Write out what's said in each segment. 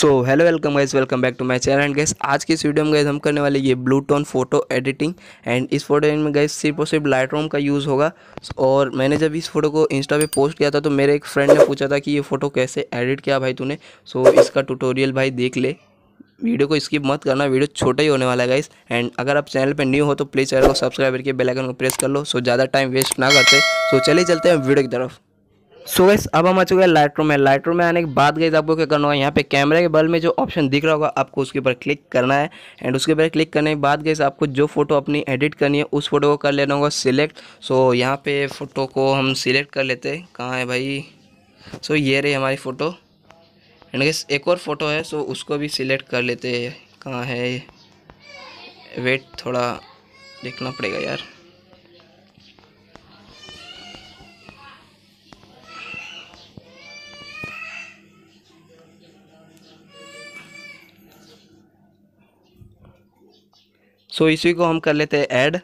So hello welcome guys welcome back to my channel and guys आज की इस video में गए हम करने वाले ये blue tone photo editing and इस फोटो में गए सिर्फ और सिर्फ लाइट का यूज़ होगा और मैंने जब इस फोटो को इंस्टा पे पोस्ट किया था तो मेरे एक फ्रेंड ने पूछा था कि ये फोटो कैसे एडिट किया भाई तूने सो so, इसका टूटोरियल भाई देख ले वीडियो को स्किप मत करना वीडियो छोटा ही होने वाला है गाइस एंड अगर आप चैनल पर न्यू हो तो प्लीज़ चैनल को सब्सक्राइब करके बेलाइकन को प्रेस कर लो सो ज़्यादा टाइम वेस्ट ना करते सो चले चलते हैं वीडियो की तरफ सो गैस अब हम आ चुके हैं लाइट में लाइट में आने के बाद गए आपको क्या करना होगा यहाँ पे कैमरे के बल में जो ऑप्शन दिख रहा होगा आपको उसके ऊपर क्लिक करना है एंड उसके ऊपर क्लिक करने के बाद गए आपको जो फोटो अपनी एडिट करनी है उस फोटो को कर लेना होगा सिलेक्ट सो यहाँ पे फ़ोटो को हम सिलेक्ट कर लेते हैं कहाँ है भाई सो ये रही हमारी फ़ोटो एंड गैस एक और फ़ोटो है सो उसको भी सिलेक्ट कर लेते हैं कहाँ है वेट थोड़ा देखना पड़ेगा यार सो इसी को हम कर लेते हैं ऐड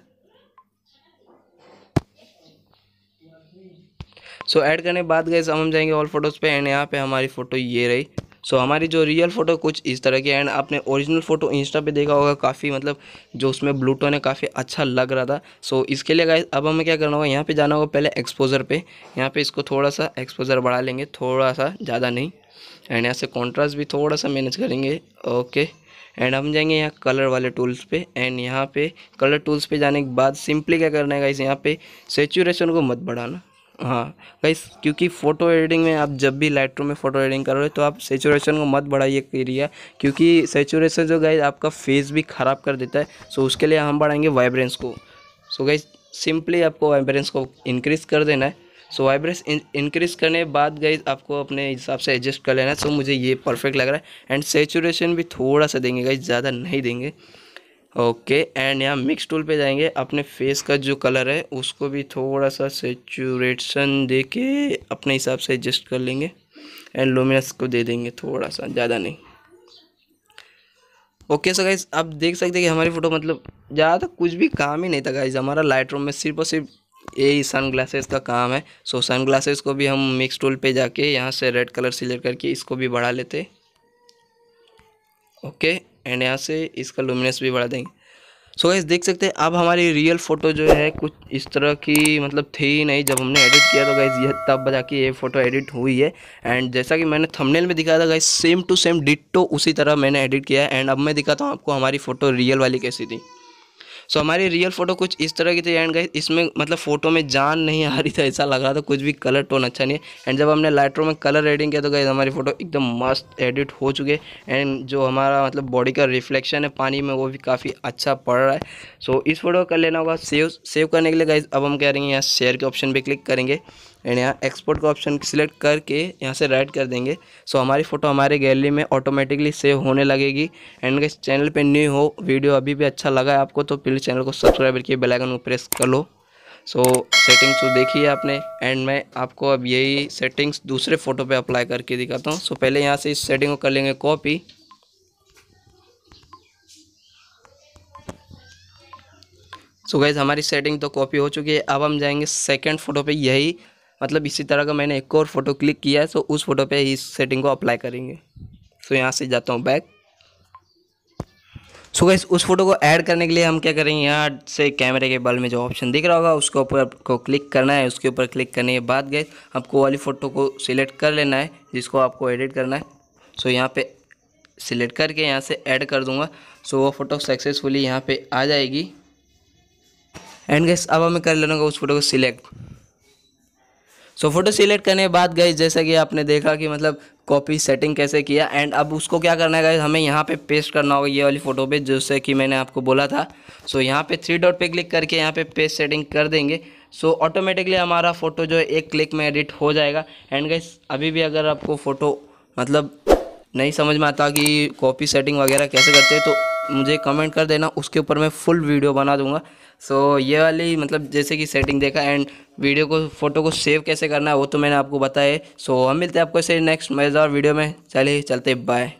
सो ऐड करने के बाद गए हम हम जाएंगे ऑल फोटोज़ पे एंड यहाँ पे हमारी फ़ोटो ये रही सो so, हमारी जो रियल फ़ोटो कुछ इस तरह की एंड आपने ओरिजिनल फ़ोटो इंस्टा पे देखा होगा काफ़ी मतलब जो उसमें ब्लू टोन है काफ़ी अच्छा लग रहा था सो so, इसके लिए गाइस अब हमें क्या करना होगा यहाँ पे जाना होगा पहले एक्सपोज़र पे यहाँ पे इसको थोड़ा सा एक्सपोज़र बढ़ा लेंगे थोड़ा सा ज़्यादा नहीं एंड यहाँ से कॉन्ट्रास्ट भी थोड़ा सा मैनेज करेंगे ओके okay. एंड हम जाएंगे यहाँ कलर वाले टूल्स पे एंड यहाँ पे कलर टूल्स पे जाने के बाद सिंपली क्या करना है गाइस यहाँ पे सेचुरेशन को मत बढ़ाना हाँ गाइस क्योंकि फ़ोटो एडिटिंग में आप जब भी लाइट में फ़ोटो एडिटिंग कर रहे हो तो आप सेचुरेशन को मत बढ़ाइए एरिया क्योंकि सेचुरेशन जो गाइस आपका फेस भी ख़राब कर देता है सो उसके लिए हम बढ़ाएंगे वाइब्रेंस को सो गाइस सिंपली आपको वाइब्रेंस को इंक्रीज़ कर देना है सो वाइब्रेस इंक्रीज करने के बाद गई आपको अपने हिसाब से एडजस्ट कर लेना है सो मुझे ये परफेक्ट लग रहा है एंड सेचुरेशन भी थोड़ा सा देंगे गाइज ज़्यादा नहीं देंगे ओके एंड यहाँ मिक्स टूल पे जाएंगे अपने फेस का जो कलर है उसको भी थोड़ा सा सेचुरेशन दे के अपने हिसाब से एडजस्ट कर लेंगे एंड लोमिनस को दे देंगे थोड़ा सा ज़्यादा नहीं ओके सो गाइज आप देख सकते हैं कि हमारी फ़ोटो मतलब ज़्यादा कुछ भी काम ही नहीं था गाइज हमारा लाइट रूम में सिर्फ और सिर्फ यही सन ग्लासेस का काम है सो सन ग्लासेस को भी हम मिक्स टूल पे जाके यहाँ से रेड कलर सिलेक्ट करके इसको भी बढ़ा लेते ओके एंड यहाँ से इसका लुमिनेस भी बढ़ा देंगे सो so गाइस देख सकते हैं अब हमारी रियल फ़ोटो जो है कुछ इस तरह की मतलब थी नहीं जब हमने एडिट किया तो गाइस ये तब बजा के ये फ़ोटो एडिट हुई है एंड जैसा कि मैंने थंबनेल में दिखाया था guys same to same ditto उसी तरह मैंने एडिट किया है एंड अब मैं दिखाता हूँ आपको हमारी फ़ोटो रियल वाली कैसी थी सो हमारी रियल फ़ोटो कुछ इस तरह की थी एंड गई इसमें मतलब फ़ोटो में जान नहीं आ रही था ऐसा लग रहा था कुछ भी कलर टोन अच्छा नहीं है एंड जब हमने लाइटर में कलर एडिंग किया तो गई हमारी फ़ोटो एकदम मस्त एडिट हो चुके एंड जो हमारा मतलब बॉडी का रिफ्लेक्शन है पानी में वो भी काफ़ी अच्छा पड़ रहा है सो so, इस फोटो को कर लेना होगा सेव सेव करने के लिए गई अब हम कह रहे हैं यहाँ शेयर के ऑप्शन पर क्लिक करेंगे एंड यहाँ एक्सपोर्ट का ऑप्शन सिलेक्ट करके यहाँ से राइट कर देंगे सो हमारी फ़ोटो हमारे गैलरी में ऑटोमेटिकली सेव होने लगेगी एंड अगर चैनल पे न्यू हो वीडियो अभी भी अच्छा लगा है आपको तो प्लीज़ चैनल को सब्सक्राइब करके बेलाइकन को प्रेस कर लो सो सेटिंग्स तो देखी है आपने एंड मैं आपको अब यही सेटिंग्स दूसरे फ़ोटो पर अप्लाई करके दिखाता हूँ सो so, पहले यहाँ से इस सेटिंग को कर लेंगे कॉपी सो so गाइज हमारी सेटिंग तो कॉपी हो चुकी है अब हम जाएंगे सेकंड फ़ोटो पे यही मतलब इसी तरह का मैंने एक और फ़ोटो क्लिक किया है सो उस फोटो पे इस सेटिंग को अप्लाई करेंगे सो यहाँ से जाता हूँ बैक सो गैस उस फोटो को ऐड करने के लिए हम क्या करेंगे यहाँ से कैमरे के बल में जो ऑप्शन दिख रहा होगा उसके ऊपर आपको क्लिक करना है उसके ऊपर क्लिक करने के बाद गए आपको वाली फ़ोटो को सिलेक्ट कर लेना है जिसको आपको एडिट करना है सो यहाँ पर सिलेक्ट करके यहाँ से ऐड कर दूंगा सो वो फ़ोटो सक्सेसफुली यहाँ पे आ जाएगी एंड गैस अब हमें कर लेना उस फोटो को सिलेक्ट सो फोटो सिलेक्ट करने के बाद गए जैसा कि आपने देखा कि मतलब कॉपी सेटिंग कैसे किया एंड अब उसको क्या करना है गाइज हमें यहाँ पे पेस्ट करना होगा ये वाली फ़ोटो पे जैसे कि मैंने आपको बोला था सो so, यहाँ पे थ्री डॉट पे क्लिक करके यहाँ पे पेस्ट सेटिंग कर देंगे सो so, ऑटोमेटिकली हमारा फ़ोटो जो है एक क्लिक में एडिट हो जाएगा एंड गाइज अभी भी अगर आपको फ़ोटो मतलब नहीं समझ में आता कि कॉपी सेटिंग वगैरह कैसे करते हैं तो मुझे कमेंट कर देना उसके ऊपर मैं फुल वीडियो बना दूंगा सो so, ये वाली मतलब जैसे कि सेटिंग देखा एंड वीडियो को फोटो को सेव कैसे करना है वो तो मैंने आपको बताया सो so, हम मिलते हैं आपको इसे नेक्स्ट मज़ेदार वीडियो में चलिए चलते बाय